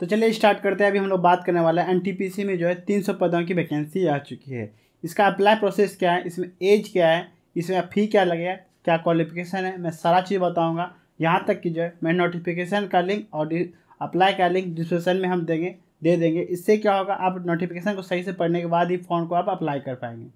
तो चलिए स्टार्ट करते हैं अभी हम लोग बात करने वाला है एन में जो है तीन सौ पदों की वैकेंसी आ चुकी है इसका अप्लाई प्रोसेस क्या है इसमें एज क्या है इसमें फ़ी क्या लगेगा क्या क्वालिफिकेशन है मैं सारा चीज़ बताऊँगा यहाँ तक कि जो है मैं नोटिफिकेशन का लिंक और अप्लाई का लिंक डिस्क्रिप्शन में हम देंगे दे देंगे इससे क्या होगा आप नोटिफिकेशन को सही से पढ़ने के बाद ही फॉर्म को आप अप्लाई कर पाएंगे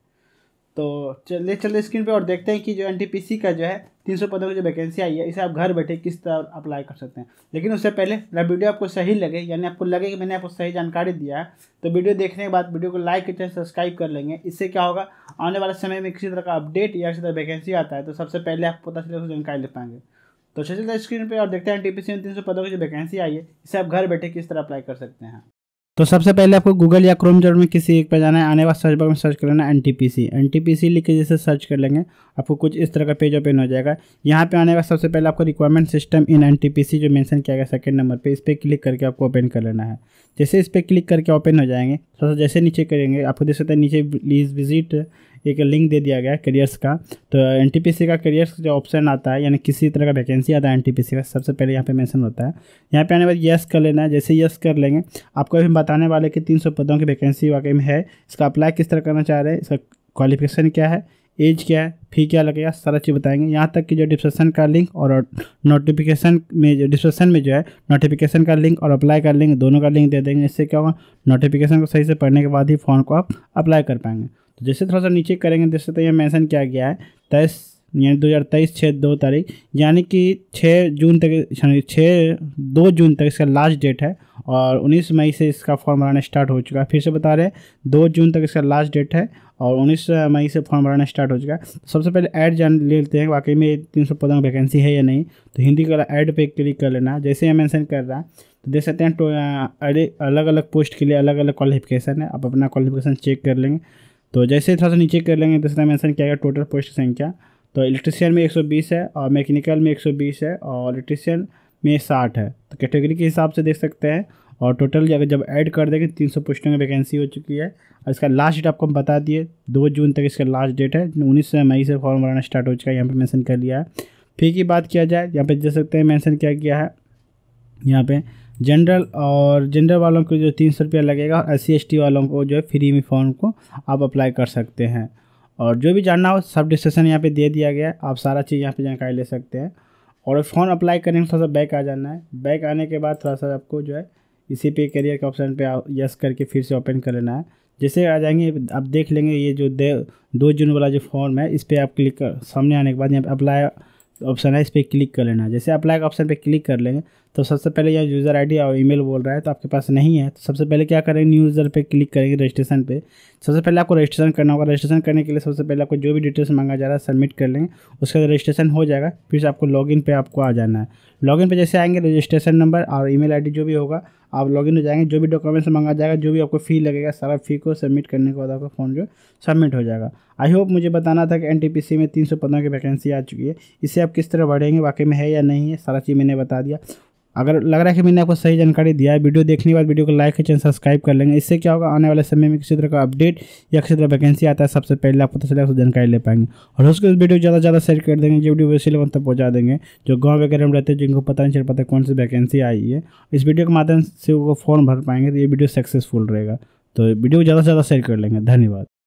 तो चलिए चलिए स्क्रीन पे और देखते हैं कि जो एन का जो है तीन सौ पदों की जो वैकेंसी आई है इसे आप घर बैठे किस तरह अप्लाई कर सकते हैं लेकिन उससे पहले मेरा वीडियो आपको सही लगे यानी आपको लगे कि मैंने आपको सही जानकारी दिया है तो वीडियो देखने के बाद वीडियो को लाइक करते सब्सक्राइब कर लेंगे इससे क्या होगा आने वाले समय में किसी तरह का अपडेट या किसी तरह वैकेंसी आता है तो सबसे पहले आप पता चले उसको जानकारी ले पाएंगे तो चलिए स्क्रीन पर और देखते हैं एन टी पी सी में तीन सौ पदों की जो वैकेंसी आई है इसे आप घर बैठे किस तरह अप्लाई कर सकते हैं तो सबसे पहले आपको गूगल या क्रोम जरूर में किसी एक पर जाना है आने वाला सर्च बॉक्स में सर्च कर लेना N T P C N T P C लिख के जैसे सर्च कर लेंगे आपको कुछ इस तरह का पेज ओपन हो जाएगा यहाँ पे आने का सबसे पहले आपको requirement system in N T P C जो मेंशन किया गया सेकंड नंबर पे इस पर क्लिक करके आपको ओपन कर लेना है जैसे इस पर क्लिक करके ओपन हो जाएंगे थोड़ा तो सा जैसे नीचे करेंगे आपको देख सकते हैं नीचे प्लीज़ विजिट एक लिंक दे दिया गया है करियर्स का तो एन का करियर्स जो ऑप्शन आता है यानी किसी तरह का वैकेंसी आता है एन का सबसे पहले यहाँ पे मेंशन होता है यहाँ पे आने के बाद यस कर लेना है जैसे यस कर लेंगे आपको अभी बताने वाले कि तीन पदों की वैकेंसी वाकई में है इसका अप्लाई किस तरह करना चाह रहे हैं इसका क्वालिफिकेशन क्या है एज क्या है फी क्या लगेगा सारा चीज़ बताएंगे यहाँ तक कि जो डिस्क्रिप्शन का लिंक और नोटिफिकेशन में जो डिस्क्रिप्शन में जो है नोटिफिकेशन का लिंक और अप्लाई का लिंक दोनों का लिंक दे देंगे इससे क्या होगा नोटिफिकेशन को सही से पढ़ने के बाद ही फ़ॉर्म को आप अप्लाई कर पाएंगे तो जैसे थोड़ा सा नीचे करेंगे देख सकते ये मेंशन किया गया है तेईस यानी दो हज़ार तेईस छः दो तारीख यानी कि छः जून तक यानी छः दो जून तक इसका लास्ट डेट है और उन्नीस मई से इसका फॉर्म भराना स्टार्ट हो चुका है फिर से बता रहे हैं दो जून तक इसका लास्ट डेट है और उन्नीस मई से फॉर्म भराना स्टार्ट हो चुका है सबसे पहले ऐड जान ले लेते हैं वाकई में तीन सौ पदों वैकेंसी है या नहीं तो हिंदी का ऐड पे क्लिक कर लेना जैसे ये मैंसन कर रहा है तो देख सकते हैं अलग अलग पोस्ट के लिए अलग अलग क्वालिफिकेशन है आप अपना क्वालिफिकेशन चेक कर लेंगे तो जैसे थोड़ा सा नीचे कर लेंगे तो इसका मैंसन किया गया टोटल पोस्ट संख्या तो इलेक्ट्रिशियन में 120 है और मैकेनिकल में 120 है और इलेक्ट्रिशियन में 60 है तो कैटेगरी के हिसाब से देख सकते हैं और टोटल अगर जब ऐड कर देंगे तीन सौ पोस्टों की वैकेंसी हो चुकी है और इसका लास्ट डेट आपको हम बता दिए दो जून तक इसका लास्ट डेट है उन्नीस मई से फॉर्म भराना स्टार्ट हो चुका है यहाँ पर मैंसन कर लिया है फिर की बात किया जाए यहाँ पर देख सकते हैं मैंसन क्या किया है यहाँ पर जनरल और जनरल वालों को जो तीन सौ रुपया लगेगा और एस सी वालों को जो है फ्री में फॉर्म को आप अप्लाई कर सकते हैं और जो भी जानना हो सब डिस्कशन यहाँ पे दे दिया गया है आप सारा चीज़ यहाँ पे जानकारी ले सकते हैं और फॉर्म अप्लाई करने में थोड़ा सा बैक आ जाना है बैक आने के बाद थोड़ा सा आपको जो है इसी पे करियर के ऑप्शन पे यस करके फिर से ओपन कर लेना है जैसे आ जाएंगे आप देख लेंगे ये जो दे दो जून वाला जो फॉर्म है इस पर आप क्लिक कर सामने आने के बाद यहाँ पे अप्लाई ऑप्शन है इस पर क्लिक कर लेना है जैसे अप्लाई का ऑप्शन पर क्लिक कर लेंगे तो सबसे पहले यहाँ यूज़र आईडी और ईमेल बोल रहा है तो आपके पास नहीं है तो सबसे पहले क्या करेंगे न्यू यूज़र पे क्लिक करेंगे रजिस्ट्रेशन पे सबसे पहले आपको रजिस्ट्रेशन करना होगा रजिस्ट्रेशन करने के लिए सबसे पहले आपको जो भी डिटेल्स मांगा जा रहा है सबमिट कर लेंगे उसके बाद रजिस्ट्रेशन हो जाएगा फिर आपको लॉगिन पे आपको आ जाना है लॉगिन पे जैसे आएंगे रजिस्ट्रेशन नंबर और ईमेल आईडी जो भी होगा आप लॉगिन हो जाएंगे जो भी डॉक्यूमेंट्स मांगा जाएगा जो भी आपको फ़ी लगेगा सारा फ़ी को सबमिट करने के बाद आपका फ़ोन जो सबमिट हो जाएगा आई होप मुझे बताना था कि एन में तीन सौ की वैकेंसी आ चुकी है इसे आप किस तरह बढ़ेंगे वाकई में है या नहीं है सारा चीज़ मैंने बता दिया अगर लग रहा है कि मैंने आपको सही जानकारी दिया है वीडियो देखने के बाद वीडियो को लाइक के चैनल सब्सक्राइब कर लेंगे इससे क्या होगा आने वाले समय में किसी तरह का अपडेट या किसी तरह वैकेंसी आता है सबसे पहले आप पता चलेगा जानकारी ले पाएंगे और उसके वीडियो ज़्यादा ज़्यादा शेयर कर देंगे जो वीडियो वैसे लोगों तक पहुँचा देंगे जो गाँव वगैरह में रहते हैं जिनको पता नहीं चल पाता कौन सी वैकेंसी आई है इस वीडियो के माध्यम से वो फॉर्म भर पाएंगे तो ये वीडियो सक्सेसफुल रहेगा तो वीडियो को ज़्यादा से ज़्यादा शेयर कर लेंगे धन्यवाद